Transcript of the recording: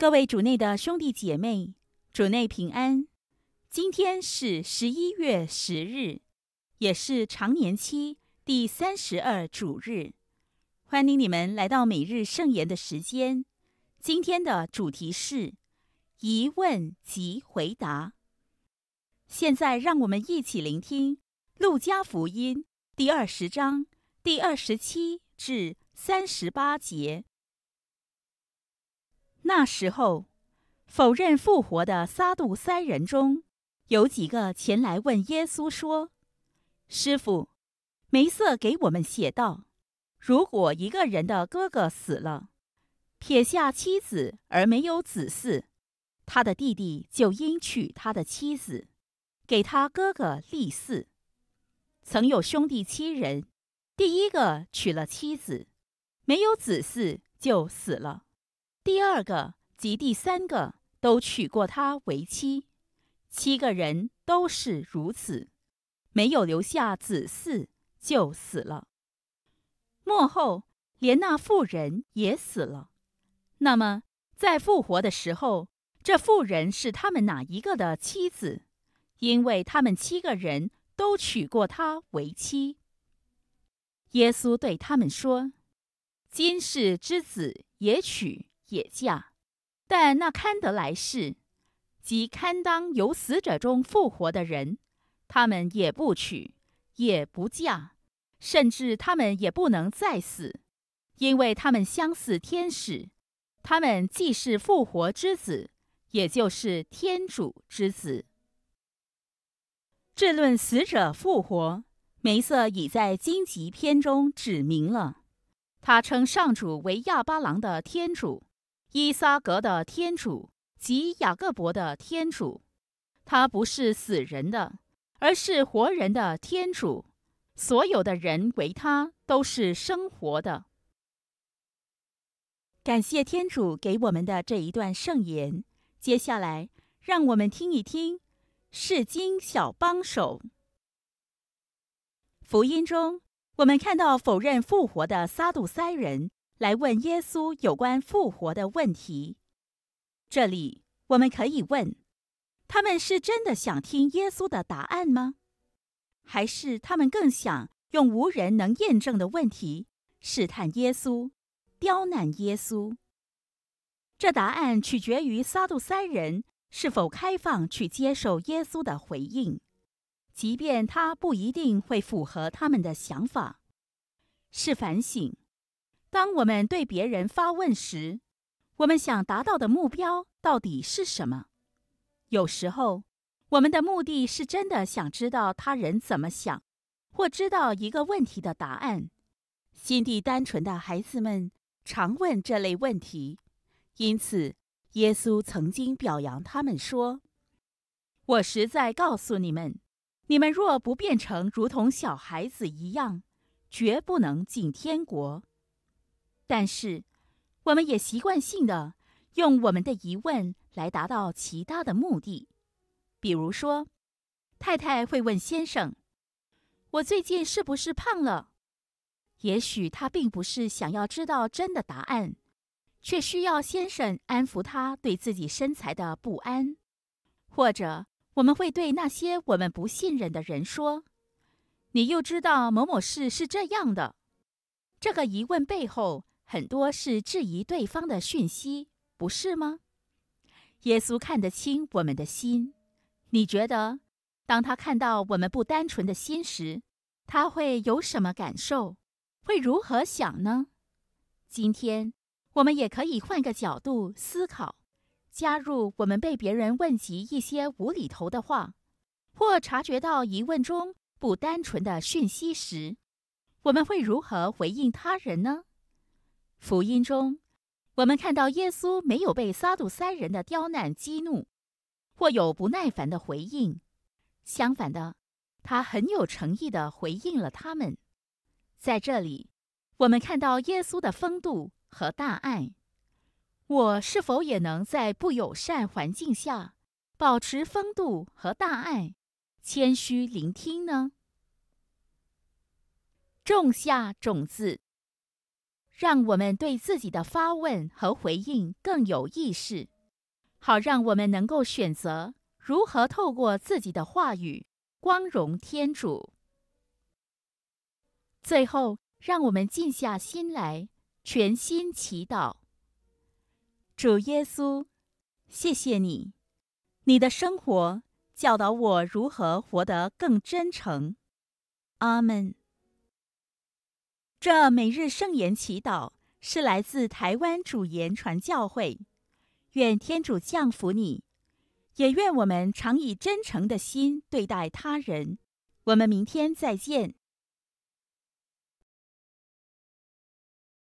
各位主内的兄弟姐妹，主内平安。今天是十一月十日，也是常年期第三十二主日。欢迎你们来到每日圣言的时间。今天的主题是疑问及回答。现在让我们一起聆听《路加福音》第二十章第二十七至三十八节。那时候，否认复活的撒度三人中，有几个前来问耶稣说：“师傅，梅瑟给我们写道，如果一个人的哥哥死了，撇下妻子而没有子嗣，他的弟弟就应娶他的妻子，给他哥哥立嗣。曾有兄弟七人，第一个娶了妻子，没有子嗣就死了。”第二个及第三个都娶过她为妻，七个人都是如此，没有留下子嗣就死了。末后连那妇人也死了。那么在复活的时候，这妇人是他们哪一个的妻子？因为他们七个人都娶过她为妻。耶稣对他们说：“今世之子也娶。”也嫁，但那堪得来世，即堪当由死者中复活的人，他们也不娶，也不嫁，甚至他们也不能再死，因为他们相似天使，他们既是复活之子，也就是天主之子。至论死者复活，梅瑟已在荆棘篇中指明了，他称上主为亚巴郎的天主。伊萨格的天主及雅各伯的天主，他不是死人的，而是活人的天主。所有的人为他都是生活的。感谢天主给我们的这一段圣言。接下来，让我们听一听《世经小帮手》福音中，我们看到否认复活的撒杜塞人。来问耶稣有关复活的问题。这里我们可以问：他们是真的想听耶稣的答案吗？还是他们更想用无人能验证的问题试探耶稣、刁难耶稣？这答案取决于撒杜三人是否开放去接受耶稣的回应，即便他不一定会符合他们的想法。是反省。当我们对别人发问时，我们想达到的目标到底是什么？有时候，我们的目的是真的想知道他人怎么想，或知道一个问题的答案。心地单纯的孩子们常问这类问题，因此，耶稣曾经表扬他们说：“我实在告诉你们，你们若不变成如同小孩子一样，绝不能进天国。”但是，我们也习惯性的用我们的疑问来达到其他的目的，比如说，太太会问先生：“我最近是不是胖了？”也许他并不是想要知道真的答案，却需要先生安抚他对自己身材的不安。或者，我们会对那些我们不信任的人说：“你又知道某某事是这样的。”这个疑问背后。很多是质疑对方的讯息，不是吗？耶稣看得清我们的心，你觉得，当他看到我们不单纯的心时，他会有什么感受？会如何想呢？今天，我们也可以换个角度思考：，加入我们被别人问及一些无厘头的话，或察觉到疑问中不单纯的讯息时，我们会如何回应他人呢？福音中，我们看到耶稣没有被撒度三人的刁难激怒，或有不耐烦的回应。相反的，他很有诚意地回应了他们。在这里，我们看到耶稣的风度和大爱。我是否也能在不友善环境下保持风度和大爱，谦虚聆听呢？种下种子。让我们对自己的发问和回应更有意识，好让我们能够选择如何透过自己的话语光荣天主。最后，让我们静下心来，全心祈祷。主耶稣，谢谢你，你的生活教导我如何活得更真诚。阿门。这每日圣言祈祷是来自台湾主言传教会，愿天主降福你，也愿我们常以真诚的心对待他人。我们明天再见。